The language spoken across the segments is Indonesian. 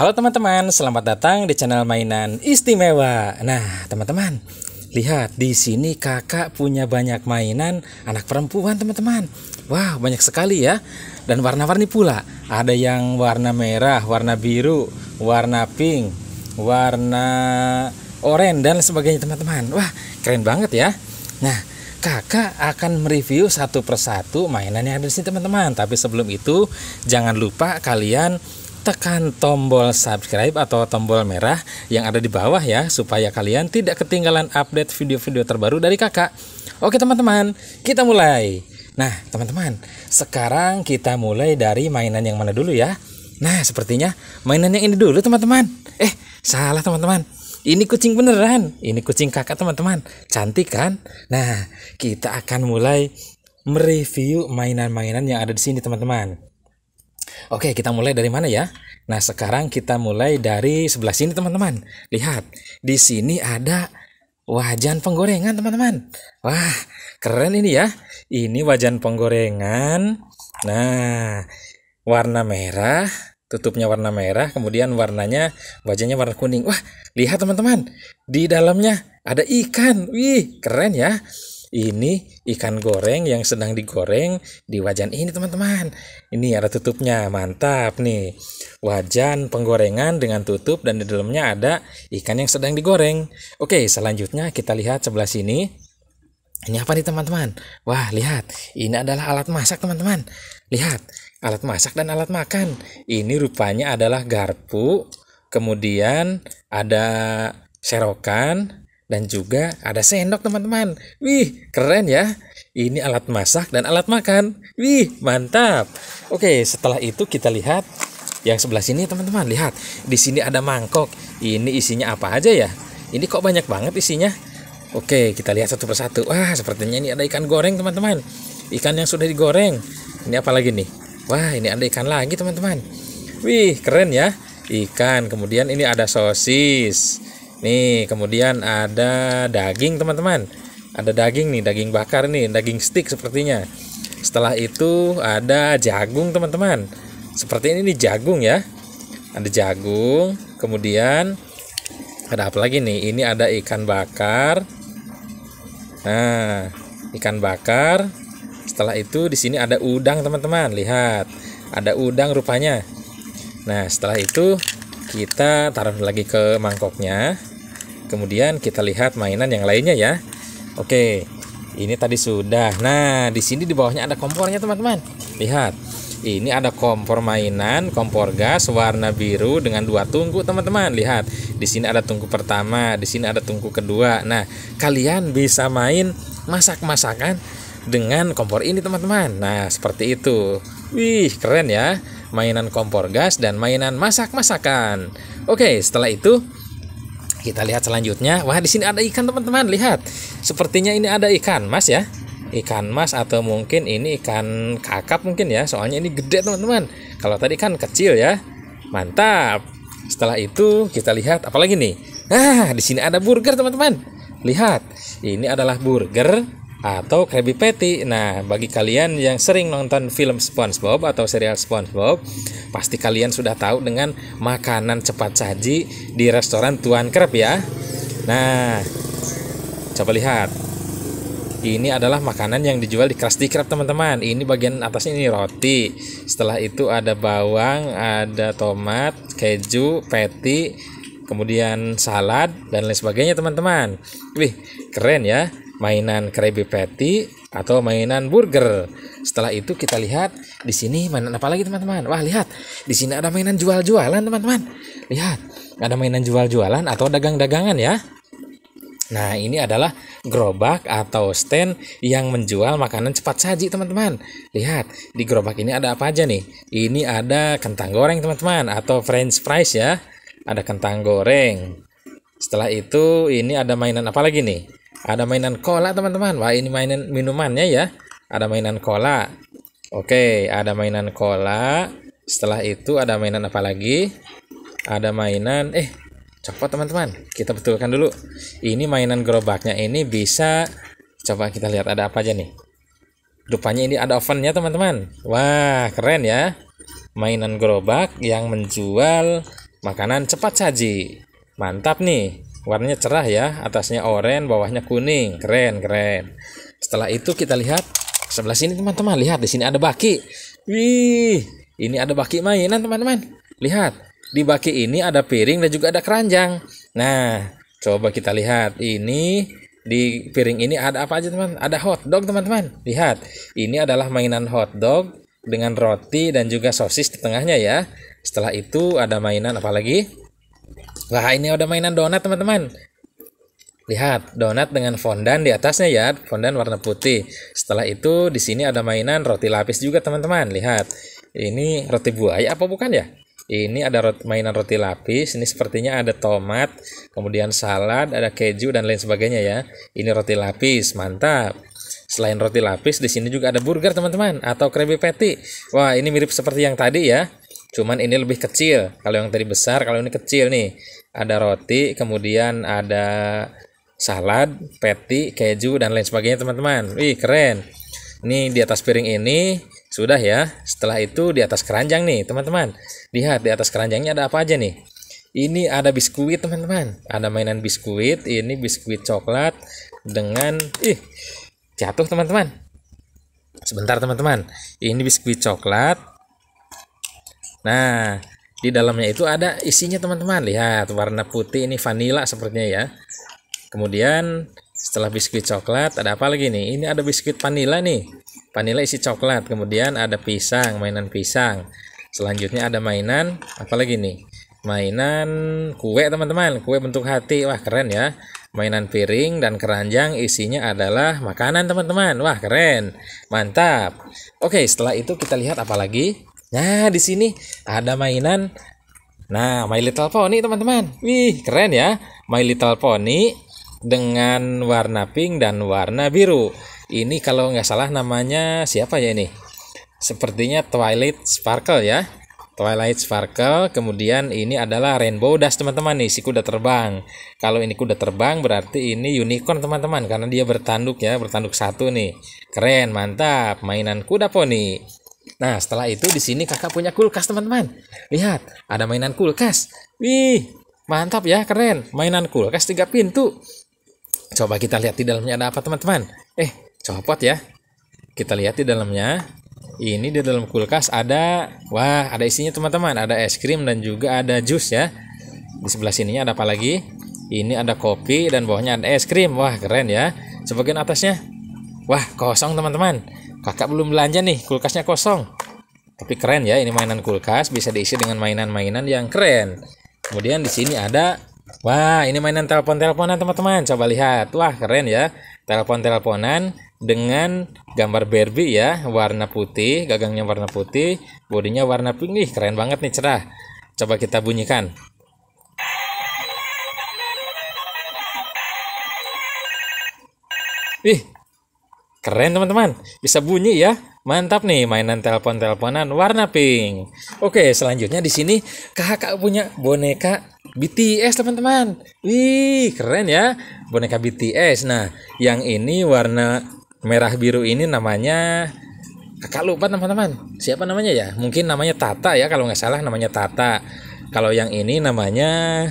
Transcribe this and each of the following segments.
Halo teman-teman, selamat datang di channel mainan istimewa. Nah, teman-teman, lihat di sini kakak punya banyak mainan anak perempuan, teman-teman. Wow, banyak sekali ya. Dan warna-warni pula. Ada yang warna merah, warna biru, warna pink, warna oranye dan sebagainya, teman-teman. Wah, keren banget ya. Nah, kakak akan mereview satu persatu mainan yang ada di sini, teman-teman. Tapi sebelum itu, jangan lupa kalian tekan tombol subscribe atau tombol merah yang ada di bawah ya supaya kalian tidak ketinggalan update video-video terbaru dari kakak oke teman-teman kita mulai nah teman-teman sekarang kita mulai dari mainan yang mana dulu ya nah sepertinya mainan yang ini dulu teman-teman eh salah teman-teman ini kucing beneran ini kucing kakak teman-teman cantik kan nah kita akan mulai mereview mainan-mainan yang ada di sini teman-teman Oke, kita mulai dari mana ya? Nah, sekarang kita mulai dari sebelah sini, teman-teman. Lihat, di sini ada wajan penggorengan, teman-teman. Wah, keren ini ya. Ini wajan penggorengan. Nah, warna merah, tutupnya warna merah, kemudian warnanya wajahnya warna kuning. Wah, lihat teman-teman, di dalamnya ada ikan. Wih, keren ya ini ikan goreng yang sedang digoreng di wajan ini teman-teman ini ada tutupnya mantap nih wajan penggorengan dengan tutup dan di dalamnya ada ikan yang sedang digoreng oke selanjutnya kita lihat sebelah sini ini apa nih teman-teman wah lihat ini adalah alat masak teman-teman lihat alat masak dan alat makan ini rupanya adalah garpu kemudian ada serokan dan juga ada sendok teman-teman. Wih, keren ya. Ini alat masak dan alat makan. Wih, mantap. Oke, setelah itu kita lihat yang sebelah sini teman-teman. Lihat, di sini ada mangkok. Ini isinya apa aja ya? Ini kok banyak banget isinya? Oke, kita lihat satu persatu. Wah, sepertinya ini ada ikan goreng teman-teman. Ikan yang sudah digoreng. Ini apa lagi nih? Wah, ini ada ikan lagi teman-teman. Wih, keren ya. Ikan, kemudian ini ada sosis Nih, kemudian ada daging, teman-teman. Ada daging nih, daging bakar nih, daging stick sepertinya. Setelah itu ada jagung, teman-teman. Seperti ini nih jagung ya. Ada jagung, kemudian ada apa lagi nih? Ini ada ikan bakar. Nah, ikan bakar. Setelah itu di sini ada udang, teman-teman. Lihat, ada udang rupanya. Nah, setelah itu kita taruh lagi ke mangkoknya kemudian kita lihat mainan yang lainnya ya oke ini tadi sudah nah di sini di bawahnya ada kompornya teman-teman lihat ini ada kompor mainan, kompor gas warna biru dengan dua tungku, teman-teman. Lihat, di sini ada tungku pertama, di sini ada tungku kedua. Nah, kalian bisa main masak-masakan dengan kompor ini, teman-teman. Nah, seperti itu. Wih, keren ya. Mainan kompor gas dan mainan masak-masakan. Oke, setelah itu kita lihat selanjutnya. Wah, di sini ada ikan, teman-teman. Lihat. Sepertinya ini ada ikan, Mas ya. Ikan mas atau mungkin ini ikan kakap mungkin ya. Soalnya ini gede, teman-teman. Kalau tadi kan kecil ya. Mantap. Setelah itu kita lihat apalagi nih. ah di sini ada burger, teman-teman. Lihat. Ini adalah burger atau Krabby Patty. Nah, bagi kalian yang sering nonton film SpongeBob atau serial SpongeBob, pasti kalian sudah tahu dengan makanan cepat saji di restoran Tuan Krab ya. Nah, coba lihat. Ini adalah makanan yang dijual di Krusty Krab teman-teman. Ini bagian atasnya ini roti. Setelah itu ada bawang, ada tomat, keju, patty, kemudian salad dan lain sebagainya teman-teman. Wih, keren ya mainan Krabby Patty atau mainan burger. Setelah itu kita lihat di sini mainan apa lagi teman-teman? Wah, lihat. Di sini ada mainan jual-jualan teman-teman. Lihat, ada mainan jual-jualan atau dagang-dagangan ya. Nah, ini adalah gerobak atau stand yang menjual makanan cepat saji, teman-teman. Lihat, di gerobak ini ada apa aja nih? Ini ada kentang goreng, teman-teman, atau french fries ya. Ada kentang goreng. Setelah itu, ini ada mainan apa lagi nih? Ada mainan cola teman-teman. Wah ini mainan minumannya ya. Ada mainan cola. Oke, ada mainan cola. Setelah itu ada mainan apa lagi? Ada mainan eh copot teman-teman. Kita betulkan dulu. Ini mainan gerobaknya ini bisa coba kita lihat ada apa aja nih. Rupanya ini ada ovennya teman-teman. Wah keren ya. Mainan gerobak yang menjual makanan cepat saji. Mantap nih warnanya cerah ya atasnya oranye bawahnya kuning keren keren setelah itu kita lihat sebelah sini teman-teman lihat di sini ada baki wih ini ada baki mainan teman-teman lihat di baki ini ada piring dan juga ada keranjang nah coba kita lihat ini di piring ini ada apa aja teman ada hot dog teman-teman lihat ini adalah mainan hot dog dengan roti dan juga sosis di tengahnya ya setelah itu ada mainan apa lagi Wah ini udah mainan donat teman-teman. Lihat, donat dengan fondan di atasnya ya, fondan warna putih. Setelah itu di sini ada mainan roti lapis juga teman-teman. Lihat, ini roti buaya apa bukan ya? Ini ada roti, mainan roti lapis, ini sepertinya ada tomat, kemudian salad, ada keju dan lain sebagainya ya. Ini roti lapis, mantap. Selain roti lapis, di sini juga ada burger teman-teman atau krebi Patty. Wah, ini mirip seperti yang tadi ya. Cuman ini lebih kecil. Kalau yang tadi besar, kalau ini kecil nih. Ada roti, kemudian ada salad, peti keju dan lain sebagainya teman-teman. Wih, keren. Ini di atas piring ini sudah ya. Setelah itu di atas keranjang nih, teman-teman. Lihat di atas keranjangnya ada apa aja nih? Ini ada biskuit, teman-teman. Ada mainan biskuit, ini biskuit coklat dengan ih, jatuh, teman-teman. Sebentar, teman-teman. Ini biskuit coklat Nah, di dalamnya itu ada isinya teman-teman. Lihat warna putih ini vanila sepertinya ya. Kemudian setelah biskuit coklat ada apa lagi nih? Ini ada biskuit vanila nih. Vanila isi coklat. Kemudian ada pisang, mainan pisang. Selanjutnya ada mainan apa lagi nih? Mainan kue teman-teman, kue bentuk hati. Wah, keren ya mainan piring dan keranjang isinya adalah makanan teman-teman. Wah, keren. Mantap. Oke, setelah itu kita lihat apa lagi? Nah, di sini ada mainan. Nah, My Little Pony, teman-teman. Wih, keren ya. My Little Pony dengan warna pink dan warna biru. Ini kalau nggak salah namanya siapa ya ini? Sepertinya Twilight Sparkle ya. Twilight Sparkle, kemudian ini adalah Rainbow Dash teman-teman nih, si kuda terbang. Kalau ini kuda terbang berarti ini unicorn teman-teman karena dia bertanduk ya, bertanduk satu nih. Keren, mantap, mainan kuda poni. Nah, setelah itu di sini kakak punya kulkas, teman-teman. Lihat, ada mainan kulkas. Wih, mantap ya, keren. Mainan kulkas tiga pintu. Coba kita lihat di dalamnya ada apa, teman-teman. Eh, copot ya. Kita lihat di dalamnya. Ini di dalam kulkas ada, wah, ada isinya, teman-teman. Ada es krim dan juga ada jus ya. Di sebelah sininya ada apa lagi? Ini ada kopi dan bawahnya ada es krim. Wah, keren ya. Sebagian atasnya, wah, kosong, teman-teman Kakak belum belanja nih, kulkasnya kosong. Tapi keren ya, ini mainan kulkas bisa diisi dengan mainan-mainan yang keren. Kemudian di sini ada Wah, ini mainan telepon-teleponan teman-teman. Coba lihat. Wah, keren ya. Telepon-teleponan dengan gambar Barbie ya, warna putih, gagangnya warna putih, bodinya warna pink. nih keren banget nih, cerah. Coba kita bunyikan. Ih, Keren teman-teman, bisa bunyi ya. Mantap nih mainan telepon-teleponan warna pink. Oke, selanjutnya di sini kakak punya boneka BTS teman-teman. Wih, keren ya boneka BTS. Nah, yang ini warna merah biru ini namanya kakak lupa teman-teman. Siapa namanya ya? Mungkin namanya Tata ya kalau nggak salah namanya Tata. Kalau yang ini namanya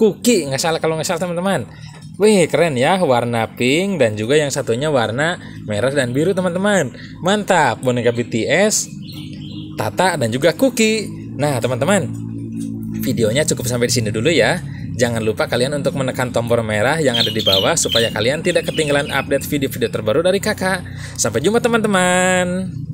Cookie nggak salah kalau nggak salah teman-teman. Wih keren ya warna pink dan juga yang satunya warna merah dan biru teman-teman Mantap boneka BTS Tata dan juga Cookie Nah teman-teman videonya cukup sampai di sini dulu ya Jangan lupa kalian untuk menekan tombol merah yang ada di bawah supaya kalian tidak ketinggalan update video-video terbaru dari kakak. Sampai jumpa teman-teman.